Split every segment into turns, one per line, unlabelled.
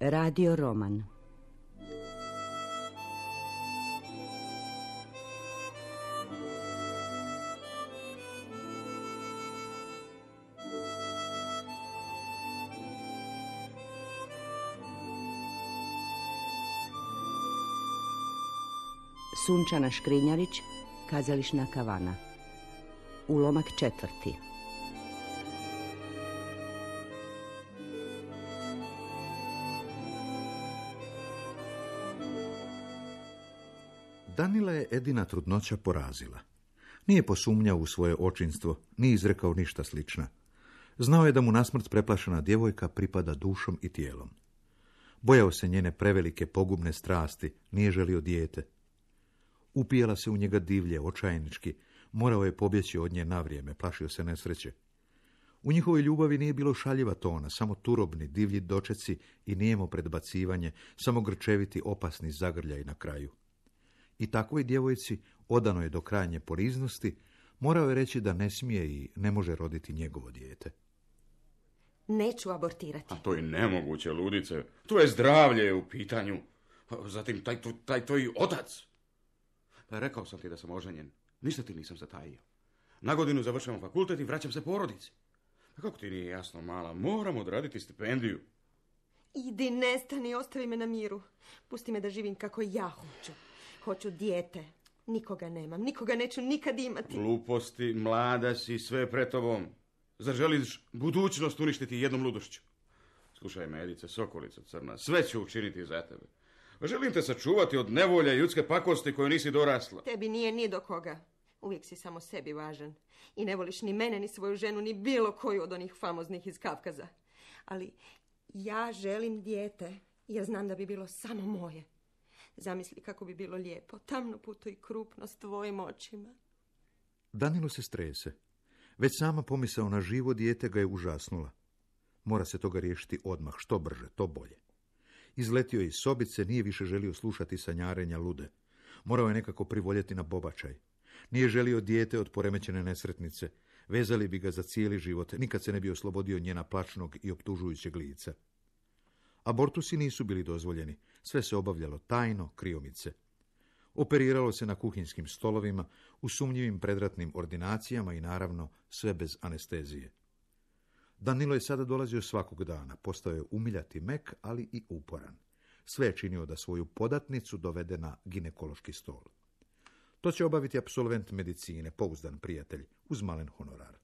Radio Roman Sunčana Škrinjarić, Kazališna kavana Ulomak četvrti
Danila je edina trudnoća porazila. Nije posumnjao u svoje očinstvo, ni izrekao ništa slična. Znao je da mu nasmrt preplašena djevojka pripada dušom i tijelom. Bojao se njene prevelike pogubne strasti, nije želio dijete. Upijala se u njega divlje, očajnički, morao je pobjeći od nje na vrijeme, plašio se nesreće. U njihovoj ljubavi nije bilo šaljiva tona, samo turobni, divlji dočeci i nijemo predbacivanje, samo grčeviti opasni zagrljaj na kraju i takvoj djevojci, odano je do krajnje poriznosti, morao je reći da ne smije i ne može roditi njegovo dijete.
Neću abortirati. A to
je nemoguće, ludice. To je zdravlje u pitanju. Zatim taj, taj tvoj otac. Pa rekao sam ti da sam oženjen. Ništa ti nisam zatajio. Na godinu završavam fakultet i vraćam se porodici. Pa kako ti nije jasno, mala, moram odraditi stipendiju.
Idi, nestani, ostavi me na miru. Pusti me da živim kako ja hoću hoću dijete. Nikoga nemam, nikoga neću nikad imati.
Gluposti, mlada si, sve pre tobom. Zar želiš budućnost uništiti jednom ludošću? Slušaj Medice, Sokolica crna, sve ću učiniti za tebe. Želim te sačuvati od nevolja i ljudske pakosti
koju nisi dorasla. Tebi nije ni do koga. Uvijek si samo sebi važan. I ne voliš ni mene, ni svoju ženu, ni bilo koju od onih famoznih iz Kavkaza. Ali ja želim dijete. Ja znam da bi bilo samo moje. Zamisli kako bi bilo lijepo, tamno puto i krupno s tvojim očima.
Danilo se strese. Već sama pomisao na živo dijete ga je užasnula. Mora se toga riješiti odmah, što brže, to bolje. Izletio je iz sobice, nije više želio slušati sanjarenja lude. Morao je nekako privoljeti na bobačaj. Nije želio dijete od poremećene nesretnice. Vezali bi ga za cijeli život, nikad se ne bi oslobodio njena plačnog i optužujućeg lica. Abortusi nisu bili dozvoljeni, sve se obavljalo tajno, kriomice. Operiralo se na kuhinskim stolovima, u sumnjivim predratnim ordinacijama i naravno sve bez anestezije. Danilo je sada dolazio svakog dana, postao je umiljati mek, ali i uporan. Sve je činio da svoju podatnicu dovede na ginekološki stol. To će obaviti absolvent medicine, pouzdan prijatelj, uz malen honorar.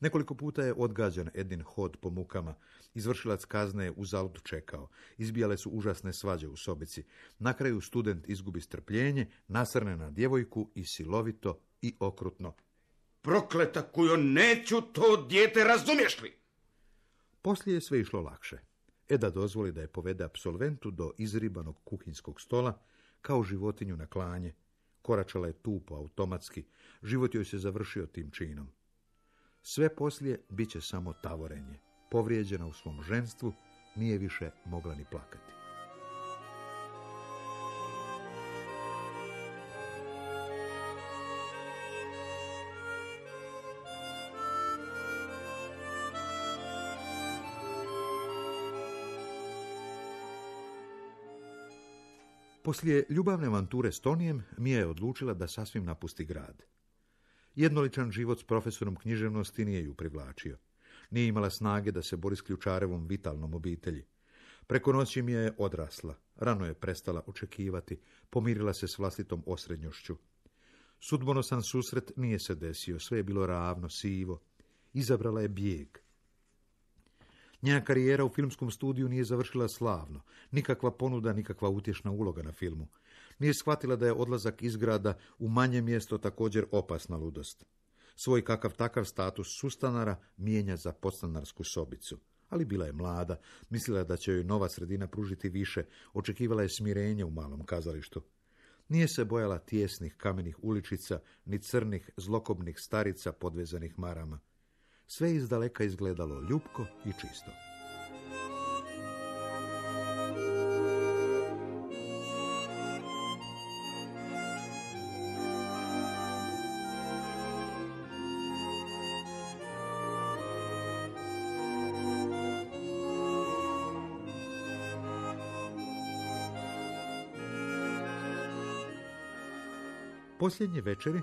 Nekoliko puta je odgađan Edin hod po mukama. Izvršilac kazne je u čekao. Izbijale su užasne svađe u sobici. Na kraju student izgubi strpljenje, nasrne na djevojku i silovito i okrutno. Prokleta koju neću to dijete, razumiješ li? Poslije je sve išlo lakše. Eda dozvoli da je povede absolventu do izribanog kuhinskog stola, kao životinju na klanje. Koračala je tupo, automatski. Život joj se završio tim činom. Sve poslije bit će samo tavorenje. Povrijeđena u svom ženstvu, nije više mogla ni plakati. Poslije ljubavne avanture s Tonijem, Mija je odlučila da sasvim napusti grad. Jednoličan život s profesorom književnosti nije ju privlačio. Nije imala snage da se bori s ključarevom vitalnom obitelji. Preko noći mi je odrasla, rano je prestala očekivati, pomirila se s vlastitom osrednjošću. Sudbonosan susret nije se desio, sve je bilo ravno, sivo. Izabrala je bijeg. Njena karijera u filmskom studiju nije završila slavno, nikakva ponuda, nikakva utješna uloga na filmu nije shvatila da je odlazak iz grada u manje mjesto također opasna ludost. Svoj kakav takav status sustanara mijenja za podstanarsku sobicu. Ali bila je mlada, mislila da će joj nova sredina pružiti više, očekivala je smirenje u malom kazalištu. Nije se bojala tjesnih kamenih uličica, ni crnih, zlokobnih starica podvezanih marama. Sve iz daleka izgledalo ljupko i čisto. Posljednje večeri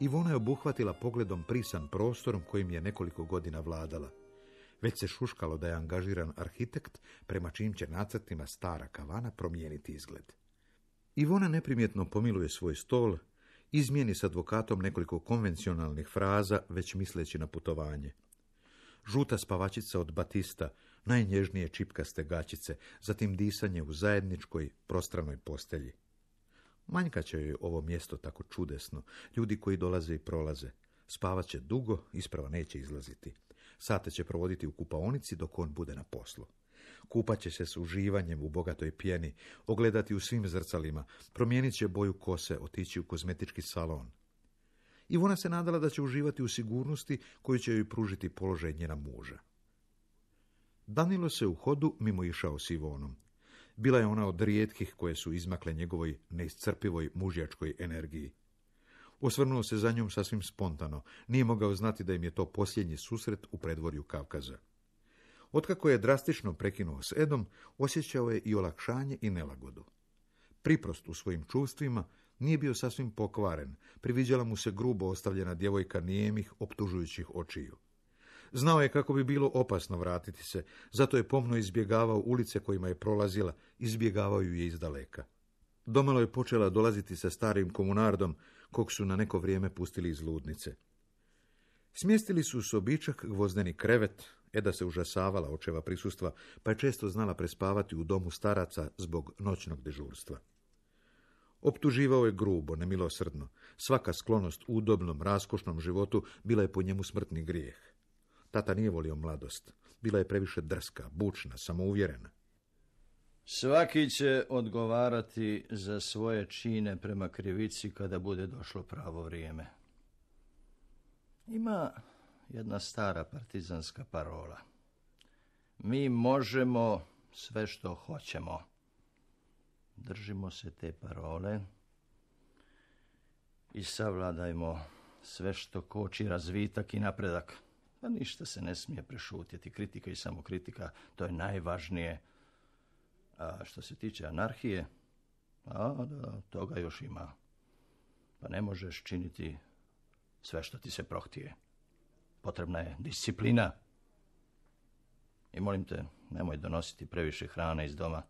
Ivona je obuhvatila pogledom prisan prostorom kojim je nekoliko godina vladala. Već se šuškalo da je angažiran arhitekt prema čim će nacrtima stara kavana promijeniti izgled. Ivona neprimjetno pomiluje svoj stol, izmijeni s advokatom nekoliko konvencionalnih fraza, već misleći na putovanje. Žuta spavačica od Batista, najnježnije čipkaste gaćice, zatim disanje u zajedničkoj, prostranoj postelji. Manjka će joj ovo mjesto tako čudesno, ljudi koji dolaze i prolaze. Spavat će dugo, isprava neće izlaziti. Sate će provoditi u kupaonici dok on bude na poslu. Kupat će se s uživanjem u bogatoj pjeni, ogledati u svim zrcalima, promijenit će boju kose, otići u kozmetički salon. Ivona se nadala da će uživati u sigurnosti koju će joj pružiti položaj njena muža. Danilo se u hodu mimo išao s Ivonom. Bila je ona od rijetkih koje su izmakle njegovoj neiscrpivoj mužjačkoj energiji. Osvrnuo se za njom sasvim spontano, nije mogao znati da im je to posljednji susret u predvorju Kavkaza. Otkako je drastično prekinuo s Edom, osjećao je i olakšanje i nelagodu. Priprost u svojim čuvstvima nije bio sasvim pokvaren, priviđala mu se grubo ostavljena djevojka nijemih, optužujućih očiju. Znao je kako bi bilo opasno vratiti se, zato je pomno izbjegavao ulice kojima je prolazila, izbjegavao ju je iz daleka. Domalo je počela dolaziti sa starim komunardom, kog su na neko vrijeme pustili iz ludnice. Smjestili su sobičak gvozdeni krevet, Eda se užasavala očeva prisustva, pa je često znala prespavati u domu staraca zbog noćnog dežurstva. Optuživao je grubo, nemilosrdno. Svaka sklonost u udobnom, raskošnom životu bila je po njemu smrtni grijeh. Tata nije volio mladost. Bila je previše drska, bučna, samouvjerena.
Svaki će odgovarati za svoje čine prema krivici kada bude došlo pravo vrijeme. Ima jedna stara partizanska parola. Mi možemo sve što hoćemo. Držimo se te parole i savladajmo sve što koči razvitak i napredak. Pa ništa se ne smije prešutjeti. Kritika i samokritika, to je najvažnije. A što se tiče anarhije, a da, toga još ima. Pa ne možeš činiti sve što ti se prohtije. Potrebna je disciplina. I molim te, nemoj donositi previše hrane iz doma.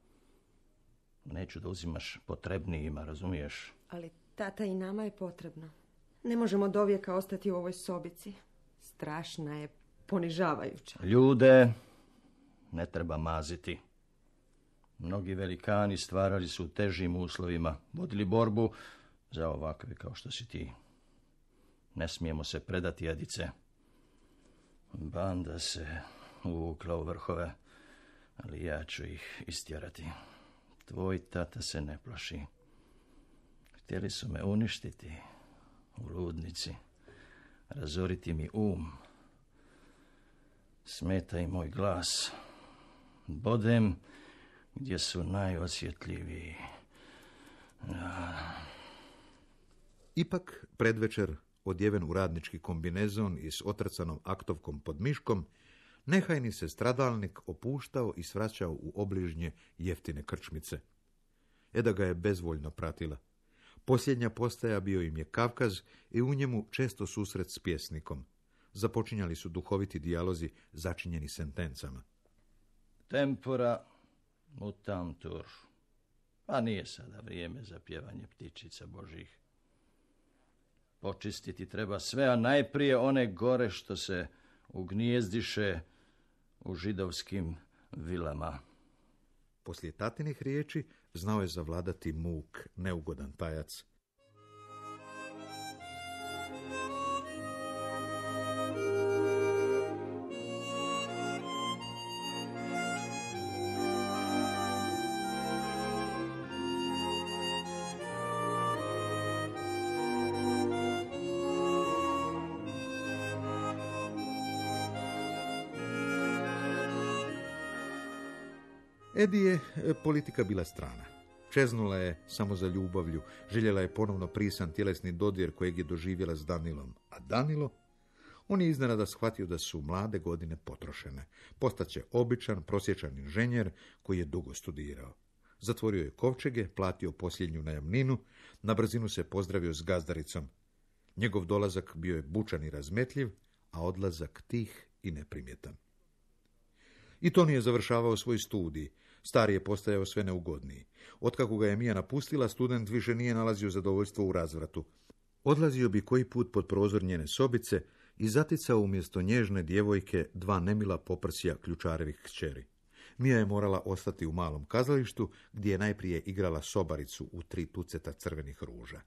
Neću da uzimaš potrebnijima, razumiješ? Ali tata i nama je potrebno. Ne možemo dovijeka ostati u ovoj sobici strašna je ponižavajuća. Ljude ne treba maziti. Mnogi velikani stvarali su u težim uslovima, vodili borbu za ovakve kao što si ti. Ne smijemo se predati jedice. Banda se uvukla u vrhove, ali ja ću ih istjerati. Tvoj tata se ne plaši. Htjeli su me uništiti u ludnici razoriti mi um. Smeta i moj glas. Bodem gdje su najosjetljiviji. Ah.
Ipak, predvečer, odjeven u radnički kombinezon i s otrcanom aktovkom pod miškom, nehajni se stradalnik opuštao i svraćao u obližnje jeftine krčmice. Eda ga je bezvoljno pratila – Posljednja postaja bio im je Kavkaz i u njemu često susret s pjesnikom. Započinjali su duhoviti dijalozi začinjeni sentencama.
Tempora mutantur. pa nije sada vrijeme za pjevanje ptičica božih. Počistiti treba sve, a najprije one gore što se ugnijezdiše u židovskim vilama.
Poslije tatinih riječi znao je zavladati muk, neugodan pajac. Edi je e, politika bila strana. Čeznula je samo za ljubavlju, željela je ponovno prisan tjelesni dodir kojeg je doživjela s Danilom. A Danilo? On je iznenada shvatio da su mlade godine potrošene. Postaće običan, prosječan inženjer koji je dugo studirao. Zatvorio je kovčege, platio posljednju najamninu, na brzinu se pozdravio s gazdaricom. Njegov dolazak bio je bučan i razmetljiv, a odlazak tih i neprimjetan. I to nije završavao svoj studij, Stari je postajao sve neugodniji. Otkako ga je Mija napustila, student više nije nalazio zadovoljstvo u razvratu. Odlazio bi koji put pod prozor njene sobice i zaticao umjesto nježne djevojke dva nemila poprsija ključarevih kćeri. Mija je morala ostati u malom kazalištu, gdje je najprije igrala sobaricu u tri tuceta crvenih ruža.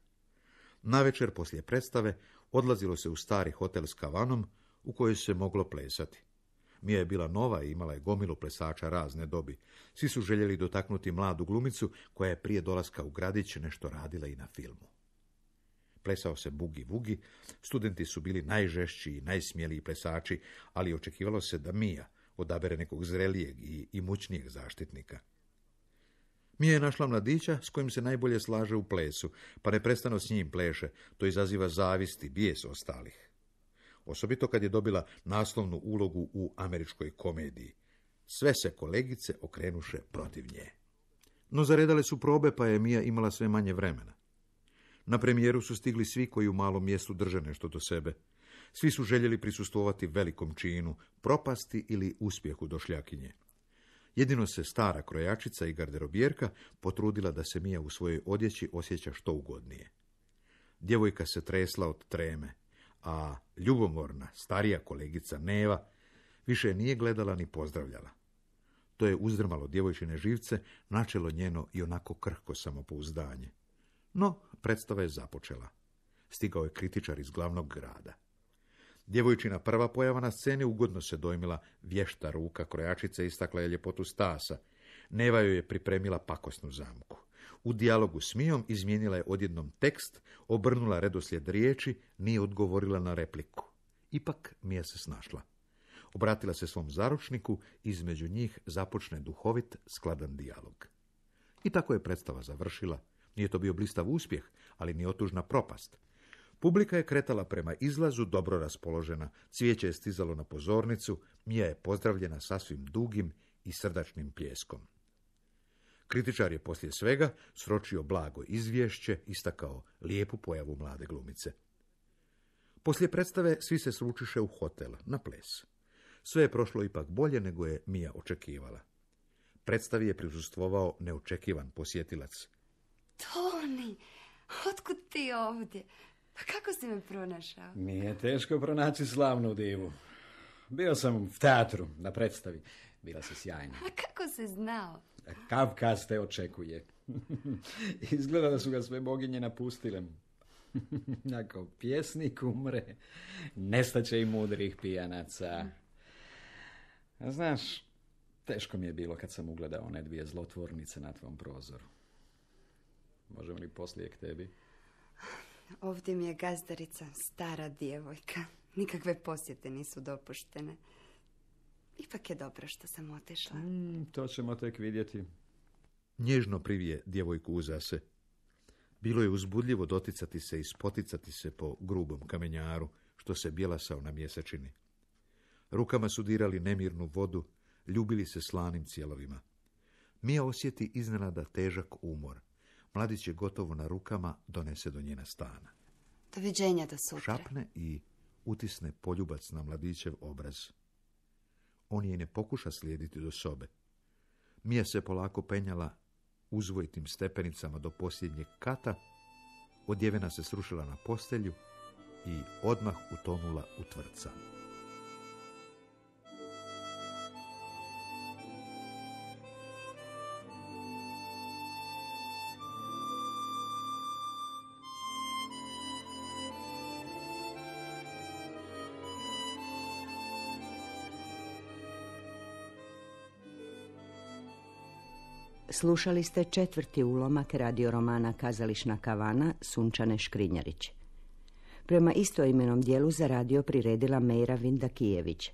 Navečer poslije predstave odlazilo se u stari hotel s kavanom, u kojoj se moglo plesati. Mija je bila nova i imala je gomilu plesača razne dobi. Svi su željeli dotaknuti mladu glumicu koja je prije dolaska u gradić nešto radila i na filmu. Plesao se bugi vugi, studenti su bili najžešći i najsmjeliji plesači, ali očekivalo se da Mija odabere nekog zrelijeg i imućnijeg zaštitnika. Mija je našla mladića s kojim se najbolje slaže u plesu, pa prestano s njim pleše, to izaziva zavist i bijes ostalih osobito kad je dobila naslovnu ulogu u američkoj komediji. Sve se kolegice okrenuše protiv nje. No zaredale su probe, pa je Mija imala sve manje vremena. Na premijeru su stigli svi koji u malom mjestu drže nešto do sebe. Svi su željeli prisustovati velikom činu, propasti ili uspjehu došljakinje. Jedino se stara krojačica i garderobjerka potrudila da se Mija u svojoj odjeći osjeća što ugodnije. Djevojka se tresla od treme a ljubomorna, starija kolegica Neva više nije gledala ni pozdravljala. To je uzdrmalo djevojčine živce, načelo njeno i onako krhko samopouzdanje. No, predstava je započela. Stigao je kritičar iz glavnog grada. Djevojčina prva pojava na sceni ugodno se dojmila vješta ruka krojačice istakla je ljepotu stasa. Neva joj je pripremila pakosnu zamku. U dijalogu s Mijom izmijenila je odjednom tekst, obrnula redoslijed riječi, nije odgovorila na repliku. Ipak Mija se snašla. Obratila se svom zaručniku, između njih započne duhovit, skladan dijalog. I tako je predstava završila. Nije to bio blistav uspjeh, ali ni otužna propast. Publika je kretala prema izlazu, dobro raspoložena, cvijeće je stizalo na pozornicu, Mija je pozdravljena sasvim dugim i srdačnim pljeskom. Kritičar je poslije svega sročio blago izvješće, istakao lijepu pojavu mlade glumice. Poslije predstave svi se slučiše u hotel, na ples. Sve je prošlo ipak bolje nego je Mija očekivala. Predstavi je prisustvovao neočekivan posjetilac.
Toni, otkud ti ovdje? Pa kako si me pronašao?
Nije teško pronaći slavnu divu. Bio sam u teatru na predstavi. Bila si sjajna. A
kako se znao?
Kavkaz te očekuje. Izgleda da su ga sve boginje napustile. Ako pjesnik umre, nestaće i mudrih pijanaca. Znaš, teško mi je bilo kad sam ugledao one
dvije zlotvornice na tvom prozoru. Možemo li poslije k tebi? Ovdje mi je gazdarica stara djevojka. Nikakve posjete nisu dopuštene. Ipak je dobro što sam otišla. Mm, to ćemo tek vidjeti.
Nježno privije djevojku uza se. Bilo je uzbudljivo doticati se i spoticati se po grubom kamenjaru, što se bjelasao na mjesečini. Rukama su dirali nemirnu vodu, ljubili se slanim cijelovima. Mija osjeti iznenada težak umor. Mladić je gotovo na rukama, donese do njena stana.
Doviđenja do sutra. Šapne
i utisne poljubac na mladićev obraz on je ne pokuša slijediti do sobe. Mija se polako penjala uzvojitim stepenicama do posljednjeg kata, odjevena se srušila na postelju i odmah utonula u tvrca.
Slušali ste četvrti ulomak radio romana Kazališna kavana Sunčane Škrinjarić. Prema istoimenom dijelu za radio priredila Mejra Vindakijević.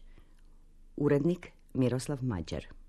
Urednik Miroslav Mađer.